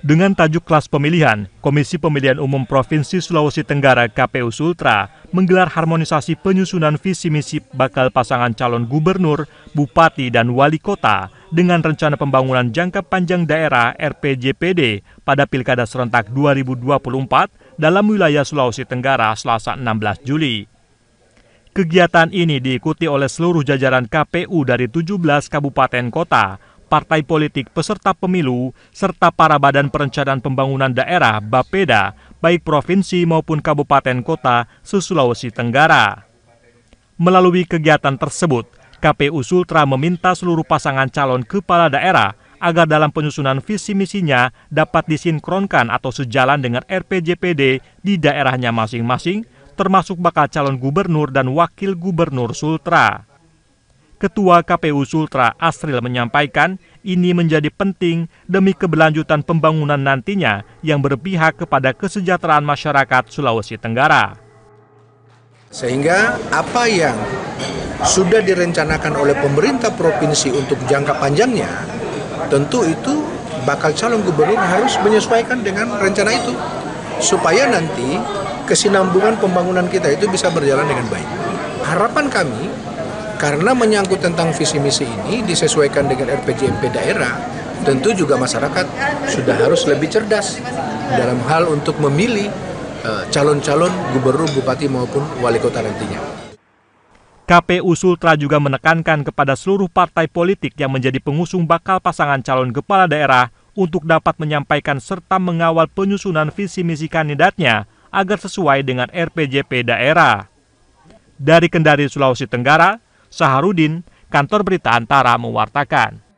Dengan tajuk kelas pemilihan, Komisi Pemilihan Umum Provinsi Sulawesi Tenggara KPU Sultra menggelar harmonisasi penyusunan visi misi bakal pasangan calon gubernur, bupati, dan wali kota dengan rencana pembangunan jangka panjang daerah RPJPD pada Pilkada serentak 2024 dalam wilayah Sulawesi Tenggara Selasa 16 Juli. Kegiatan ini diikuti oleh seluruh jajaran KPU dari 17 kabupaten kota partai politik peserta pemilu, serta para badan perencanaan pembangunan daerah (BAPEDA), baik provinsi maupun kabupaten kota se-Sulawesi Tenggara. Melalui kegiatan tersebut, KPU Sultra meminta seluruh pasangan calon kepala daerah agar dalam penyusunan visi misinya dapat disinkronkan atau sejalan dengan RPJPD di daerahnya masing-masing, termasuk bakal calon gubernur dan wakil gubernur Sultra. Ketua KPU Sultra Asril menyampaikan ini menjadi penting demi keberlanjutan pembangunan nantinya yang berpihak kepada kesejahteraan masyarakat Sulawesi Tenggara. Sehingga apa yang sudah direncanakan oleh pemerintah provinsi untuk jangka panjangnya, tentu itu bakal calon gubernur harus menyesuaikan dengan rencana itu. Supaya nanti kesinambungan pembangunan kita itu bisa berjalan dengan baik. Harapan kami karena menyangkut tentang visi misi ini disesuaikan dengan RPJMP daerah, tentu juga masyarakat sudah harus lebih cerdas dalam hal untuk memilih eh, calon-calon gubernur, bupati maupun wali kota nantinya. KPU Sultra juga menekankan kepada seluruh partai politik yang menjadi pengusung bakal pasangan calon kepala daerah untuk dapat menyampaikan serta mengawal penyusunan visi misi kandidatnya agar sesuai dengan RPJP daerah. Dari Kendari Sulawesi Tenggara, Saharudin, kantor berita Antara mewartakan.